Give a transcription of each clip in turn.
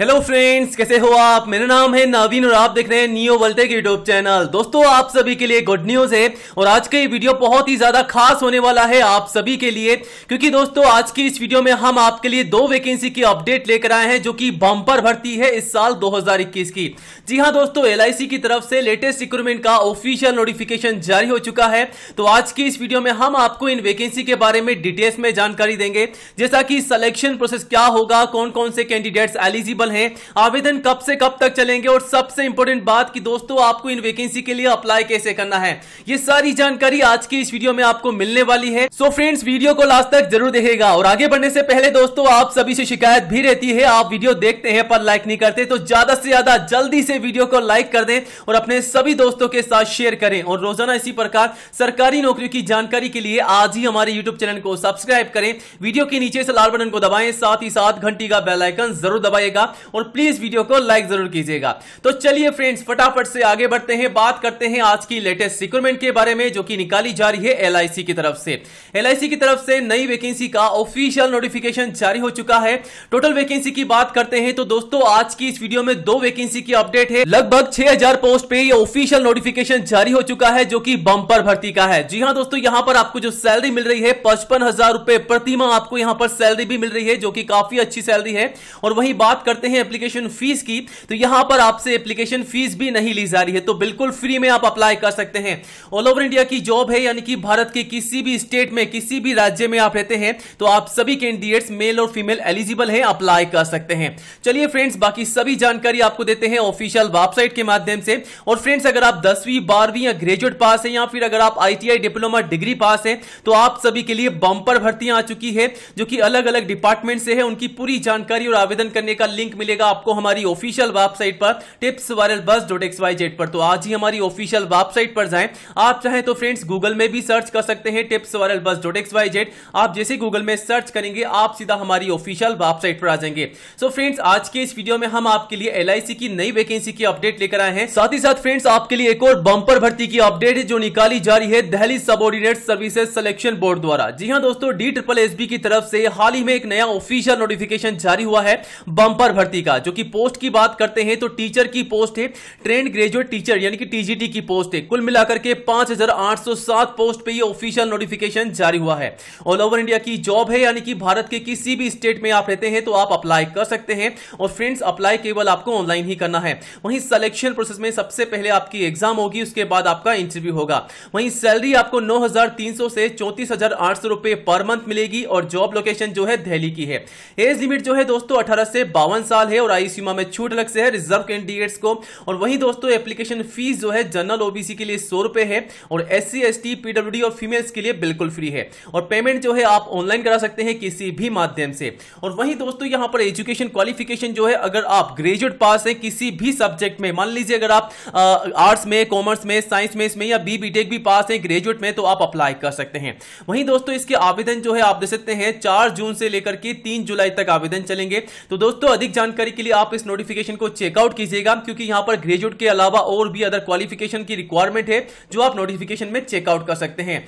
hello friends कैसे हो आप मेरा नाम है नवीन और आप देख रहे हैं नियो वल्टे के यूट्यूब चैनल दोस्तों आप सभी के लिए गुड न्यूज है और आज का ये वीडियो बहुत ही ज्यादा खास होने वाला है आप सभी के लिए क्योंकि दोस्तों आज की इस वीडियो में हम आपके लिए दो वैकेंसी की अपडेट लेकर आए हैं जो की बम्पर भर्ती है इस साल दो की जी हाँ दोस्तों एल की तरफ से लेटेस्ट रिक्रूटमेंट का ऑफिशियल नोटिफिकेशन जारी हो चुका है तो आज की इस वीडियो में हम आपको इन वैकेंसी के बारे में डिटेल्स में जानकारी देंगे जैसा की सिलेक्शन प्रोसेस क्या होगा कौन कौन से कैंडिडेट्स एलिजिबल अवेलेबल हैं आवेदन कब से कब तक चलेंगे और सबसे इंपॉर्टेंट बात की दोस्तों आपको इन वैकेंसी के लिए अप्लाई कैसे करना है ये सारी जानकारी आज की इस वीडियो में आपको मिलने वाली है सो फ्रेंड्स वीडियो को लास्ट तक जरूर देखेगा और आगे बढ़ने से पहले दोस्तों आप सभी से शिकायत भी रहती है आप वीडियो देखते हैं पर लाइक नहीं करते तो ज्यादा से ज्यादा जल्दी से वीडियो को लाइक कर दें और अपने सभी दोस्तों के साथ शेयर करें और रोजाना इसी प्रकार सरकारी नौकरियों की जानकारी के लिए आज ही हमारे यूट्यूब चैनल को सब्सक्राइब करें वीडियो के नीचे से लाल बटन को दबाएं साथ ही साथ घंटी का बेल आइकन जरूर दबाएगा और प्लीज वीडियो को लाइक जरूर कीजिएगा तो चलिए फ्रेंड्स फटाफट से आगे बढ़ते हैं बात करते हैं आज की लेटेस्ट रिक्रूटमेंट के बारे में जो कि निकाली जा रही है एल की तरफ से एल की तरफ से नई वैकेंसी का ऑफिशियल नोटिफिकेशन जारी हो चुका है टोटल वैकेंसी की बात करते हैं तो दोस्तों आज की इस वीडियो में दो वैकेंसी की अपडेट है लगभग 6000 पोस्ट पे ये ऑफिशियल नोटिफिकेशन जारी हो चुका है जो कि बम्पर भर्ती का है जी हाँ दोस्तों यहाँ पर आपको जो सैलरी मिल रही है पचपन हजार रुपए प्रतिमा आपको यहाँ पर सैलरी भी मिल रही है जो कि काफी अच्छी सैलरी है और वही बात करते करते हैं एप्लीकेशन फीस की तो यहां पर आपसे एप्लीकेशन फीस भी नहीं ली जा रही है तो बिल्कुल फ्री में आप अप्लाई कर सकते हैं ऑल ओवर इंडिया की जॉब है यानी कि भारत के किसी भी स्टेट में किसी भी राज्य में आप रहते हैं तो आप सभी कैंडिडेट्स मेल और फीमेल एलिजिबल है अप्लाई कर सकते हैं चलिए फ्रेंड्स बाकी सभी जानकारी आपको देते हैं ऑफिशियल वेबसाइट के माध्यम से और फ्रेंड्स अगर आप दसवीं बारहवीं या ग्रेजुएट पास है या फिर अगर आप आईटीआई डिप्लोमा डिग्री पास है तो आप सभी के लिए बंपर भर्तियां आ चुकी है जो कि अलग अलग डिपार्टमेंट से है उनकी पूरी जानकारी और आवेदन करने का लिंक लिंक मिलेगा आपको हमारी ऑफिशियल वेबसाइट पर tips viral bus dot X Y Z पर तो आज ही हमारी ऑफिशियल वेबसाइट पर जाएं आप चाहें तो फ्रेंड्स गूगल में भी सर्च कर सकते हैं tips viral bus dot X Y Z आप जैसे गूगल में सर्च करेंगे आप सीधा हमारी ऑफिशियल वेबसाइट पर आ जाएंगे सो so फ्रेंड्स आज के इस वीडियो में हम आपके लिए एलआईसी की नई वैकेंसी की अपडेट लेकर आए हैं साथ ही साथ फ्रेंड्स आपके लिए एक और बंपर भर्ती की अपडेट जो निकाली जा रही है Delhi subordinate services selection board द्वारा जी हाँ दोस्तों डी ट्रिपल एस की तरफ से हाल ही में एक नया ऑफिशियल नोटिफिकेशन जारी हुआ है बंपर भर्ती का जो कि पोस्ट की बात करते हैं तो टीचर की पोस्ट है ट्रेन ग्रेजुएट टीचर यानी कि टीजीटी की पोस्ट है कुल मिलाकर के 5807 पोस्ट पे ये ऑफिशियल नोटिफिकेशन जारी हुआ है ऑल ओवर इंडिया की जॉब है यानी कि भारत के किसी भी स्टेट में आप रहते हैं तो आप अप्लाई कर सकते हैं और फ्रेंड्स अप्लाई केवल आपको ऑनलाइन ही करना है वहीं सिलेक्शन प्रोसेस में सबसे पहले आपकी एग्जाम होगी उसके बाद आपका इंटरव्यू होगा वहीं सैलरी आपको नौ से चौंतीस रुपए पर मंथ मिलेगी और जॉब लोकेशन जो है दिल्ली की है एज लिमिट जो है दोस्तों अठारह से बावन साल है और आयु सीमा में छूट अलग से है रिजर्व कैंडिडेट्स को और वहीं दोस्तों एप्लीकेशन फीस जो है जनरल ओबीसी के लिए सौ रुपए है और S C S T PW और फीमेल्स के लिए बिल्कुल फ्री है और पेमेंट जो है आप ऑनलाइन करा सकते हैं किसी भी माध्यम से और वहीं दोस्तों यहां पर एजुकेशन क्वालिफिकेशन जो है अगर आप ग्रेजुएट पास है किसी भी सब्जेक्ट में मान लीजिए अगर आप आर्ट्स में कॉमर्स में साइंस में इसमें या बी भी पास है ग्रेजुएट में तो आप अप्लाई कर सकते हैं वहीं दोस्तों इसके आवेदन जो है आप दे सकते हैं चार जून से लेकर के तीन जुलाई तक आवेदन चलेंगे तो दोस्तों अधिक जानकारी के लिए आप इस नोटिफिकेशन को चेकआउट कीजिएगा क्योंकि यहाँ पर ग्रेजुएट के अलावा और भी अदर क्वालिफिकेशन की रिक्वायरमेंट है जो आप नोटिफिकेशन में चेकआउट कर सकते हैं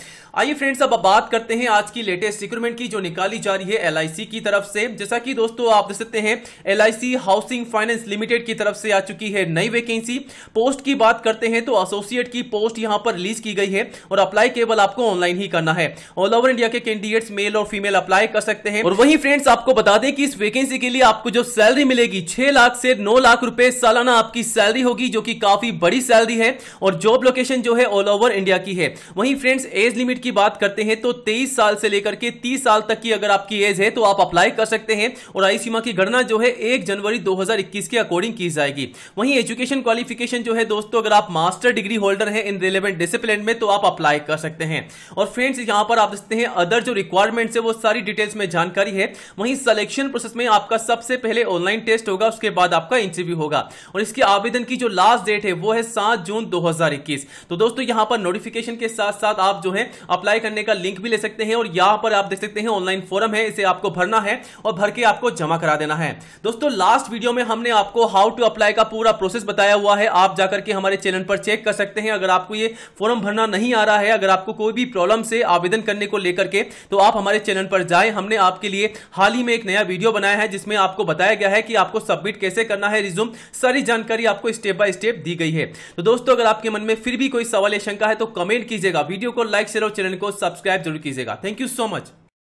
आइए फ्रेंड्स अब बात करते हैं आज की लेटेस्ट रिक्रूटमेंट की जो निकाली जा रही है एल की तरफ से जैसा कि दोस्तों आप देख सकते हैं एल हाउसिंग फाइनेंस लिमिटेड की तरफ से आ चुकी है नई वैकेंसी पोस्ट की बात करते हैं तो एसोसिएट की पोस्ट यहाँ पर रिलीज की गई है और अप्लाई केवल आपको ऑनलाइन ही करना है ऑल ओवर इंडिया के कैंडिडेट्स मेल और फीमेल अप्लाई कर सकते हैं और वहीं फ्रेंड्स आपको बता दें कि इस वैकेंसी के लिए आपको जो सैलरी सैलरी मिलेगी छह लाख से नौ लाख रुपए सालाना आपकी सैलरी होगी जो कि काफी बड़ी सैलरी है और जॉब लोकेशन जो है ऑल ओवर इंडिया की है वहीं फ्रेंड्स एज लिमिट की बात करते हैं तो तेईस साल से लेकर के तीस साल तक की अगर आपकी एज है तो आप अप्लाई कर सकते हैं और आई सीमा की गणना जो है एक जनवरी दो के अकॉर्डिंग की जाएगी वहीं एजुकेशन क्वालिफिकेशन जो है दोस्तों अगर आप मास्टर डिग्री होल्डर है इन रिलेवेंट डिसिप्लिन में तो आप अप्लाई कर सकते हैं और फ्रेंड्स यहां पर आप देखते हैं अदर जो रिक्वायरमेंट है वो सारी डिटेल्स में जानकारी है वहीं सिलेक्शन प्रोसेस में आपका सबसे पहले ऑनलाइन ऑनलाइन टेस्ट होगा उसके बाद आपका इंटरव्यू होगा और इसके आवेदन की जो लास्ट डेट है वो है सात जून दो तो दोस्तों यहाँ पर नोटिफिकेशन के साथ साथ आप जो है अप्लाई करने का लिंक भी ले सकते हैं और यहाँ पर आप देख सकते हैं ऑनलाइन फॉरम है इसे आपको भरना है और भर के आपको जमा करा देना है दोस्तों लास्ट वीडियो में हमने आपको हाउ टू अप्लाई का पूरा प्रोसेस बताया हुआ है आप जाकर के हमारे चैनल पर चेक कर सकते हैं अगर आपको ये फॉर्म भरना नहीं आ रहा है अगर आपको कोई भी प्रॉब्लम से आवेदन करने को लेकर के तो आप हमारे चैनल पर जाए हमने आपके लिए हाल ही में एक नया वीडियो बनाया है जिसमें आपको बताया गया है है कि आपको सबमिट कैसे करना है रिज्यूम सारी जानकारी आपको स्टेप बाय स्टेप दी गई है तो दोस्तों अगर आपके मन में फिर भी कोई सवाल या शंका है तो कमेंट कीजिएगा वीडियो को लाइक शेयर और चैनल को सब्सक्राइब जरूर कीजिएगा थैंक यू सो मच